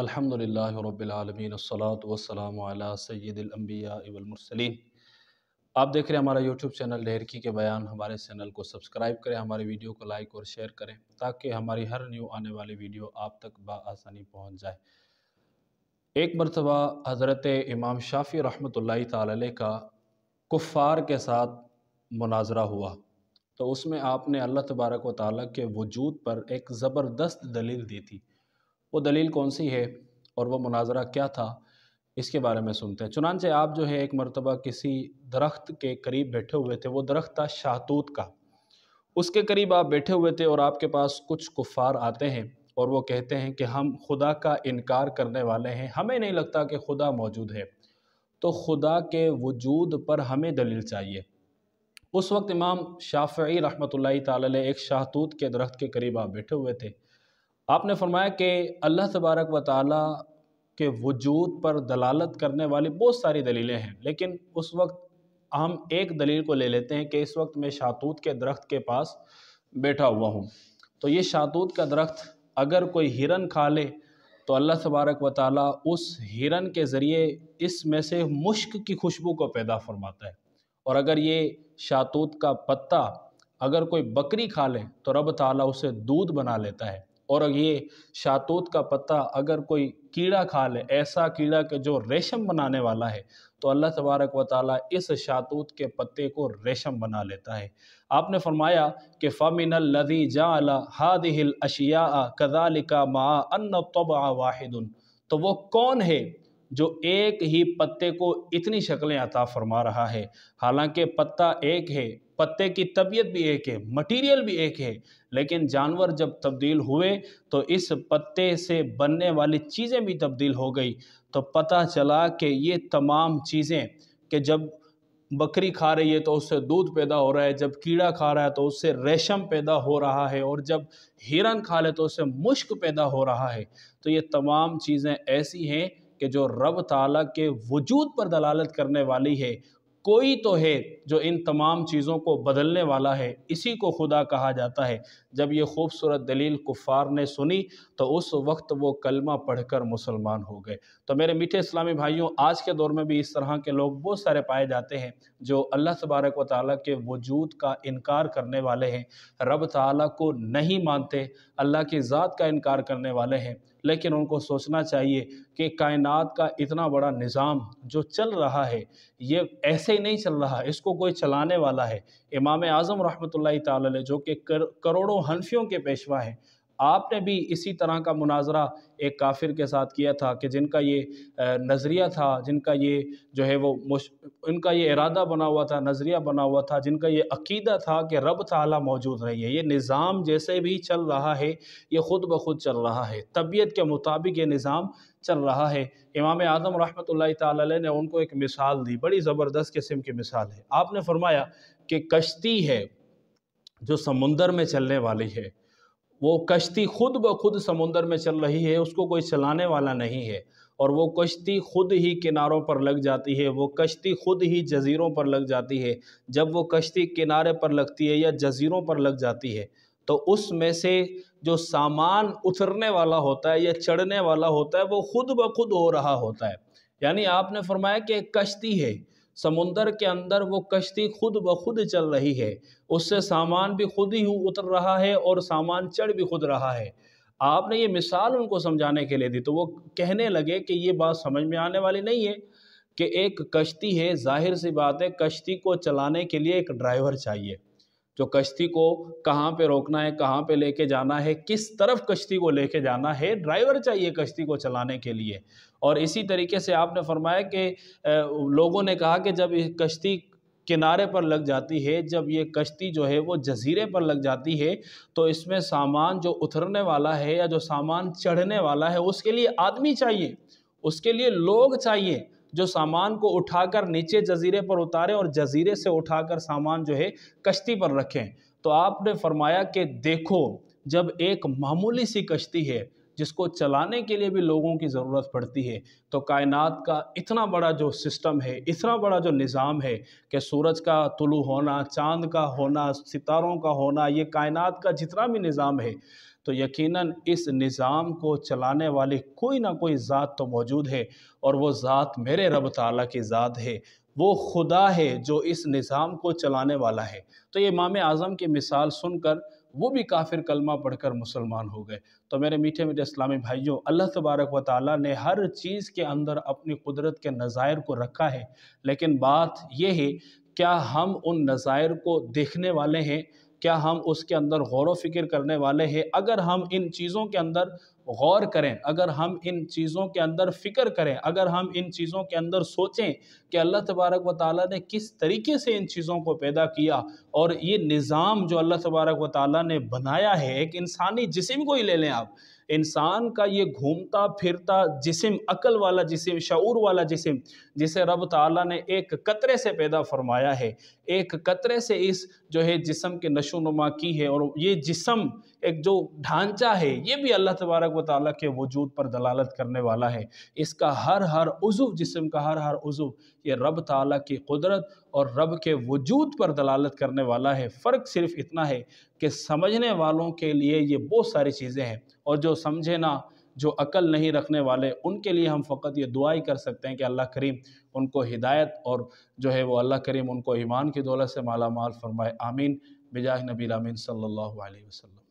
अलहमदिल्ला रबालमीन वसलाम सैदम्बिया इवलमरसलिन आप देख रहे हैं हमारा यूट्यूब चैनल डेहरकी के बयान हमारे चैनल को सब्सक्राइब करें हमारे वीडियो को लाइक और शेयर करें ताकि हमारी हर न्यू आने वाली वीडियो आप तक बसानी पहुँच जाए एक मरतबा हज़रत इमाम शाफ़ी रहमत ताल का कुफ़ार के साथ मुनाजरा हुआ तो उसमें आपने अल्लाह तबारक व ताली के वजूद पर एक ज़बरदस्त दलील दी थी वो दलील कौन सी है और वो मुनाजरा क्या था इसके बारे में सुनते हैं चुनानचे आप जो है एक मरतबा किसी दरख्त के करीब बैठे हुए थे वो दरख्त था शाहतूत का उसके करीब आप बैठे हुए थे और आपके पास कुछ कुफ़ार आते हैं और वो कहते हैं कि हम खुदा का इनकार करने वाले हैं हमें नहीं लगता कि खुदा मौजूद है तो खुदा के वजूद पर हमें दलील चाहिए उस वक्त इमाम शाफ़ी रहमत ला एक शाहतूत के दरख्त के करीब आप बैठे हुए थे आपने फरमाया कि अल्लाह तबारक व ताली के वजूद पर दलालत करने वाली बहुत सारी दलीलें हैं लेकिन उस वक्त हम एक दलील को ले लेते हैं कि इस वक्त मैं शातूत के दरख्त के पास बैठा हुआ हूँ तो ये शातूत का दरख्त अगर कोई हिरन खा ले तो अल्लाह तबारक व ताली उस हिरन के ज़रिए इसमें से मुश्क की खुशबू को पैदा फरमाता है और अगर ये शातूत का पत्ता अगर कोई बकरी खा ले तो रब ताला उसे दूध बना लेता है और ये शातूत का पत्ता अगर कोई कीड़ा खा ले ऐसा कीड़ा के जो रेशम बनाने वाला है तो अल्लाह तबारक व ताली इस शातूत के पत्ते को रेशम बना लेता है आपने फरमाया कि फ़मिन लदी जा हाद हिल अशिया कदालिका मा अन तबा तो वो कौन है जो एक ही पत्ते को इतनी शक्लें अता फरमा रहा है हालांकि पत्ता एक है पत्ते की तबीयत भी एक है मटेरियल भी एक है लेकिन जानवर जब तब्दील हुए तो इस पत्ते से बनने वाली चीज़ें भी तब्दील हो गई तो पता चला कि ये तमाम चीज़ें कि जब बकरी खा रही है तो उससे दूध पैदा हो रहा है जब कीड़ा खा रहा है तो उससे रेशम पैदा हो रहा है और जब हिरन खा ले तो उससे मुश्क पैदा हो रहा है तो ये तमाम चीज़ें ऐसी हैं कि जो रब ताला के वजूद पर दलालत करने वाली है कोई तो है जो इन तमाम चीज़ों को बदलने वाला है इसी को खुदा कहा जाता है जब ये खूबसूरत दलील कुफ़ार ने सुनी तो उस वक्त वो कलमा पढ़कर मुसलमान हो गए तो मेरे मीठे इस्लामी भाइयों आज के दौर में भी इस तरह के लोग बहुत सारे पाए जाते हैं जो अल्लाह तबारक व ताली के वजूद का इनकार करने वाले हैं रब ताली को नहीं मानते अल्लाह की ज़ात का इनकार करने वाले हैं लेकिन उनको सोचना चाहिए कि कायनात का इतना बड़ा निज़ाम जो चल रहा है ये ऐसे ही नहीं चल रहा इसको कोई चलाने वाला है इमाम आज़म रहमत ला जो कि कर, करोड़ों हनफियों के पेशवा हैं आपने भी इसी तरह का मुनाजरा एक काफिर के साथ किया था कि जिनका ये नज़रिया था जिनका ये जो है वो मुश उनका ये इरादा बना हुआ था नज़रिया बना हुआ था जिनका ये अकीदा था कि रब ताला मौजूद नहीं है ये निज़ाम जैसे भी चल रहा है ये ख़ुद ब खुद चल रहा है तबीयत के मुताबिक ये निज़ाम चल रहा है इमाम आज़म रहमत ताल ने उनको एक मिसाल दी बड़ी ज़बरदस्त किस्म की मिसाल है आपने फरमाया कि कश्ती है जो समुंदर में चलने वाली है वो कश्ती खुद ब खुद समुंदर में चल रही है उसको कोई चलाने वाला नहीं है और वो कश्ती खुद ही किनारों पर लग जाती है वो कश्ती खुद ही जजीरों पर लग जाती है जब वो कश्ती किनारे पर लगती है या जजीरों पर लग जाती है तो उसमें से जो सामान उतरने वाला होता है या चढ़ने वाला होता है वो खुद ब खुद हो रहा होता है यानी आपने फरमाया कि एक कश्ती है समुंदर के अंदर वो कश्ती खुद ब खुद चल रही है उससे सामान भी खुद ही उतर रहा है और सामान चढ़ भी खुद रहा है आपने ये मिसाल उनको समझाने के लिए दी तो वो कहने लगे कि ये बात समझ में आने वाली नहीं है कि एक कश्ती है जाहिर सी बात है कश्ती को चलाने के लिए एक ड्राइवर चाहिए जो कश्ती को कहाँ पे रोकना है कहाँ पे लेके जाना है किस तरफ कश्ती को लेके जाना है ड्राइवर चाहिए कश्ती को चलाने के लिए और इसी तरीके से आपने फरमाया कि लोगों ने कहा कि जब कश्ती किनारे पर लग जाती है जब ये कश्ती जो है वो जजीरे पर लग जाती है तो इसमें सामान जो उतरने वाला है या जो सामान चढ़ने वाला है उसके लिए आदमी चाहिए उसके लिए लोग चाहिए जो सामान को उठाकर नीचे जजीरे पर उतारें और जजीरे से उठाकर सामान जो है कश्ती पर रखें तो आपने फरमाया कि देखो जब एक मामूली सी कश्ती है जिसको चलाने के लिए भी लोगों की ज़रूरत पड़ती है तो कायनात का इतना बड़ा जो सिस्टम है इतना बड़ा जो निज़ाम है कि सूरज का तुलू होना चांद का होना सितारों का होना ये कायनात का जितना भी निज़ाम है तो यकीनन इस निज़ाम को चलाने वाली कोई ना कोई ज़ात तो मौजूद है और वो ज़ात मेरे रब ताला की ज़ात है वो खुदा है जो इस निज़ाम को चलाने वाला है तो ये इमाम आज़म की मिसाल सुनकर वो भी काफिर कलमा पढ़कर मुसलमान हो गए तो मेरे मीठे मीठे इस्लामी भाइयों अल्लाह तबारक व ताली ने हर चीज़ के अंदर अपनी कुदरत के नज़ायर को रखा है लेकिन बात यह है क्या हम उन नज़ायर को देखने वाले हैं क्या हम उसके अंदर गौर व फिक्र करने वाले हैं अगर हम इन चीज़ों के अंदर गौर करें अगर हम इन चीज़ों के अंदर फ़िक्र करें अगर हम इन चीज़ों के अंदर सोचें कि अल्लाह तबारक व ताली ने किस तरीके से इन चीज़ों को पैदा किया और ये निज़ाम जो अल्लाह तबारक व ताली ने बनाया है एक इंसानी जिसम को ही ले लें आप इंसान का ये घूमता फिरता जिसम अकल वाला जिसम शूर वाला जिसम जिसे रब ताला ने एक कतरे से पैदा फरमाया है एक कतरे से इस जो है जिसम के नशो नुमा की है और ये जिसम एक जो ढांचा है ये भी अल्लाह तबारक तबारक व ताली के वजूद पर दलालत करने वाला है इसका हर हर उजु जिसम का हर हर उजु ये रब ताली की कुदरत और रब के वजूद पर दलालत करने वाला है फ़र्क सिर्फ इतना है कि समझने वालों के लिए ये बहुत सारी चीज़ें हैं और जो समझे ना जो अकल नहीं रखने वाले उनके लिए हम फ़क्त ये दुआई कर सकते हैं कि अल्लाह करीम उनको हिदायत और जो है वो अल्लाह करीम उनको ईमान की दौलत से माला माल फरमाए आमीन बिजाह नबी आमीन सल्ला वसम